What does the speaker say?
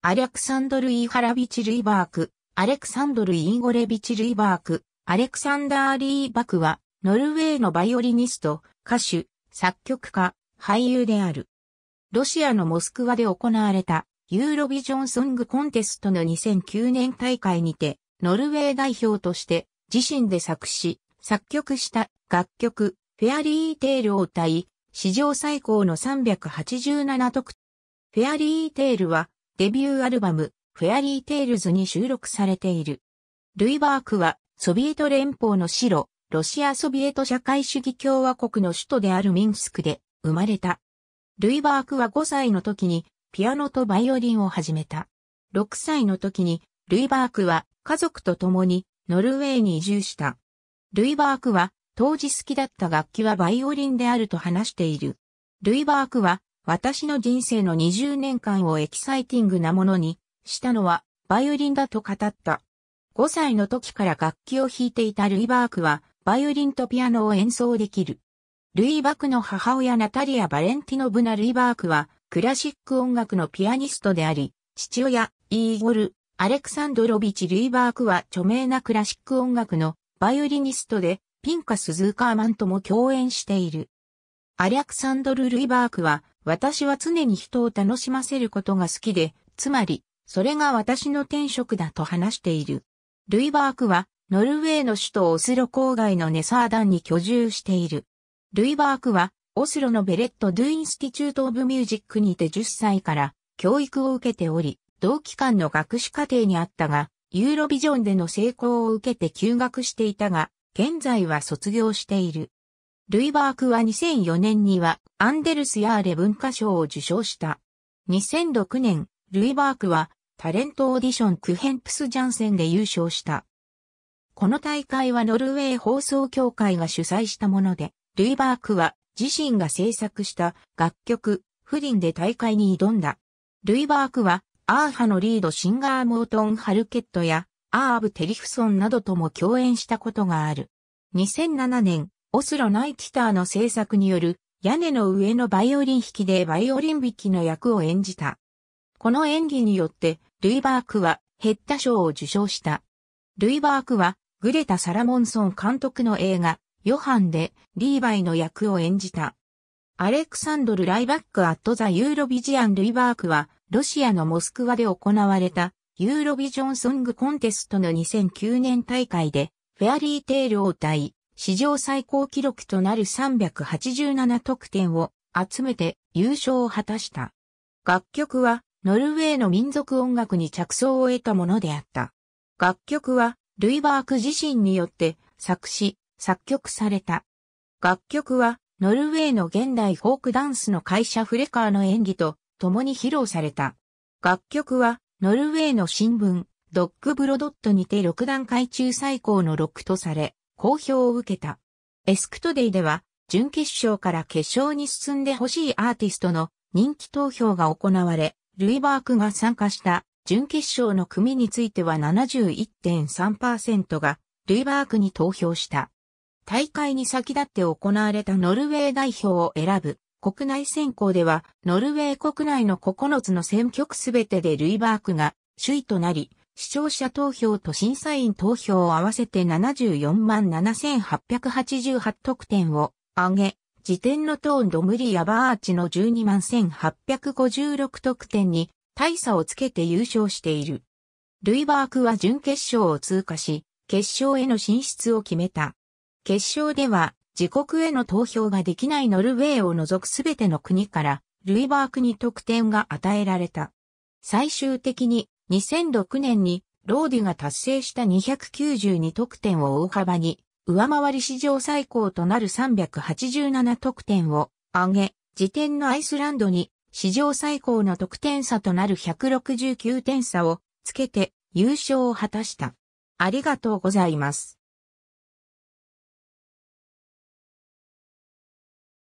アレクサンドル・イーハラビチ・ルイバーク、アレクサンドル・インゴレビチ・ルイバーク、アレクサンダー・リーバクは、ノルウェーのバイオリニスト、歌手、作曲家、俳優である。ロシアのモスクワで行われた、ユーロビジョン・ソング・コンテストの2009年大会にて、ノルウェー代表として、自身で作詞、作曲した楽曲、フェアリーテールを歌い、史上最高の387得フェアリーテールはデビューアルバム、フェアリーテイルズに収録されている。ルイ・バークは、ソビエト連邦の白、ロシアソビエト社会主義共和国の首都であるミンスクで生まれた。ルイ・バークは5歳の時にピアノとバイオリンを始めた。6歳の時にルイ・バークは家族と共にノルウェーに移住した。ルイ・バークは当時好きだった楽器はバイオリンであると話している。ルイ・バークは私の人生の20年間をエキサイティングなものにしたのはバイオリンだと語った。5歳の時から楽器を弾いていたルイ・バークはバイオリンとピアノを演奏できる。ルイ・バークの母親ナタリア・バレンティノブナ・ルイ・バークはクラシック音楽のピアニストであり、父親、イーゴル、アレクサンドロビチ・ルイバークは著名なクラシック音楽のバイオリニストで、ピンカ・スズーカーマンとも共演している。アレクサンドル・ルイバークは私は常に人を楽しませることが好きで、つまり、それが私の天職だと話している。ルイバークは、ノルウェーの首都オスロ郊外のネサーダンに居住している。ルイバークは、オスロのベレット・ドゥ・インスティチュート・オブ・ミュージックにて10歳から教育を受けており、同期間の学士課程にあったが、ユーロビジョンでの成功を受けて休学していたが、現在は卒業している。ルイ・バークは2004年にはアンデルス・ヤーレ文化賞を受賞した。2006年、ルイ・バークはタレントオーディションクヘンプス・ジャンセンで優勝した。この大会はノルウェー放送協会が主催したもので、ルイ・バークは自身が制作した楽曲、不倫で大会に挑んだ。ルイ・バークはアーハのリードシンガーモートン・ハルケットやアーブ・テリフソンなどとも共演したことがある。2007年、オスロナイティターの制作による屋根の上のバイオリン弾きでバイオリン弾きの役を演じた。この演技によって、ルイ・バークはヘッダ賞を受賞した。ルイ・バークは、グレタ・サラモンソン監督の映画、ヨハンでリーバイの役を演じた。アレクサンドル・ライバック・アット・ザ・ユーロビジアン・ルイバークは、ロシアのモスクワで行われた、ユーロビジョン・ソング・コンテストの2009年大会で、フェアリー・テールを歌い、史上最高記録となる387得点を集めて優勝を果たした。楽曲はノルウェーの民族音楽に着想を得たものであった。楽曲はルイバーク自身によって作詞、作曲された。楽曲はノルウェーの現代フォークダンスの会社フレカーの演技と共に披露された。楽曲はノルウェーの新聞ドッグブロドットにて6段階中最高の6とされ、好評を受けた。エスクトデイでは、準決勝から決勝に進んでほしいアーティストの人気投票が行われ、ルイ・バークが参加した準決勝の組については71.3%がルイ・バークに投票した。大会に先立って行われたノルウェー代表を選ぶ国内選考では、ノルウェー国内の9つの選挙区すべてでルイ・バークが首位となり、視聴者投票と審査員投票を合わせて74万7888得点を上げ、時点のトーンドムリヤバーチの12万1856得点に大差をつけて優勝している。ルイバークは準決勝を通過し、決勝への進出を決めた。決勝では、自国への投票ができないノルウェーを除くすべての国から、ルイバークに得点が与えられた。最終的に、2006年にローディが達成した292得点を大幅に上回り史上最高となる387得点を上げ、時点のアイスランドに史上最高の得点差となる169点差をつけて優勝を果たした。ありがとうございます。